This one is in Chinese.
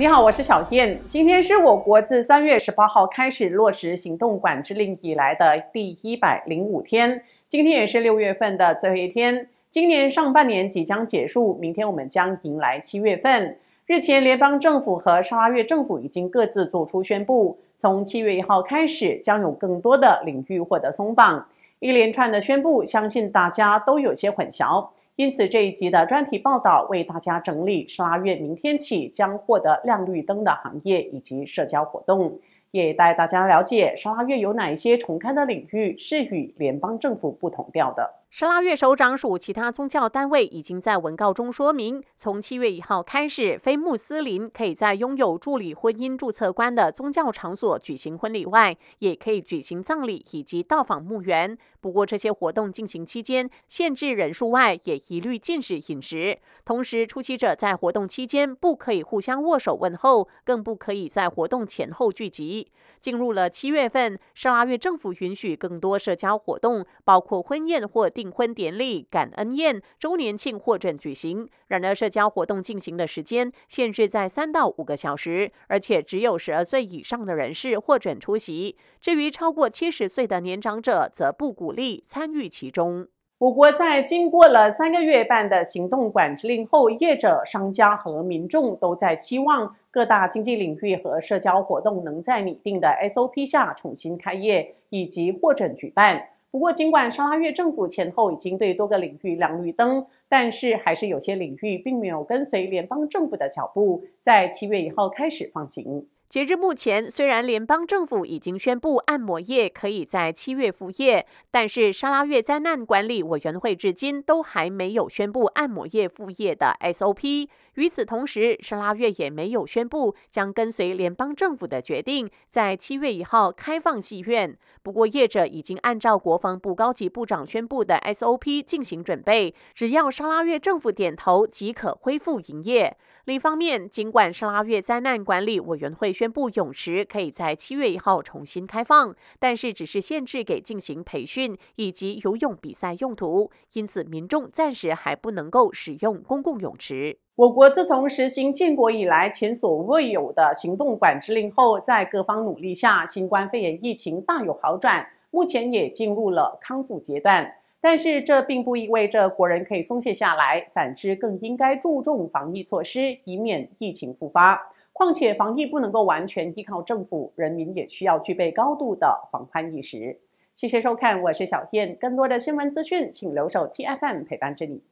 你好，我是小燕。今天是我国自三月十八号开始落实行动管制令以来的第一百零五天，今天也是六月份的最后一天。今年上半年即将结束，明天我们将迎来七月份。日前，联邦政府和沙拉月政府已经各自做出宣布，从七月一号开始，将有更多的领域获得松绑。一连串的宣布，相信大家都有些混淆。因此，这一集的专题报道为大家整理十二月明天起将获得亮绿灯的行业以及社交活动，也带大家了解十二月有哪一些重开的领域是与联邦政府不同调的。十拉月首长署其他宗教单位已经在文告中说明，从七月一号开始，非穆斯林可以在拥有助理婚姻注册官的宗教场所举行婚礼外，也可以举行葬礼以及到访墓园。不过这些活动进行期间，限制人数外，也一律禁止饮食。同时，出席者在活动期间不可以互相握手问候，更不可以在活动前后聚集。进入了七月份，十拉月政府允许更多社交活动，包括婚宴或。订婚典礼、感恩宴、周年庆获准举行，然而社交活动进行的时间限制在三到五个小时，而且只有十二岁以上的人士获准出席。至于超过七十岁的年长者，则不鼓励参与其中。我国在经过了三个月半的行动管制令后，业者、商家和民众都在期望各大经济领域和社交活动能在拟定的 SOP 下重新开业以及获准举办。不过，尽管沙拉越政府前后已经对多个领域亮绿灯，但是还是有些领域并没有跟随联邦政府的脚步，在七月一号开始放行。截至目前，虽然联邦政府已经宣布按摩业可以在七月复业，但是沙拉月灾难管理委员会至今都还没有宣布按摩业复业的 SOP。与此同时，沙拉月也没有宣布将跟随联邦政府的决定，在七月一号开放戏院。不过，业者已经按照国防部高级部长宣布的 SOP 进行准备，只要沙拉月政府点头即可恢复营业。另一方面，尽管沙拉月灾难管理委员会，宣布泳池可以在七月一号重新开放，但是只是限制给进行培训以及游泳比赛用途，因此民众暂时还不能够使用公共泳池。我国自从实行建国以来前所未有的行动管制令后，在各方努力下，新冠肺炎疫情大有好转，目前也进入了康复阶段。但是这并不意味着国人可以松懈下来，反之更应该注重防疫措施，以免疫情复发。况且，防疫不能够完全依靠政府，人民也需要具备高度的防范意识。谢谢收看，我是小燕，更多的新闻资讯，请留守 T F M 陪伴着你。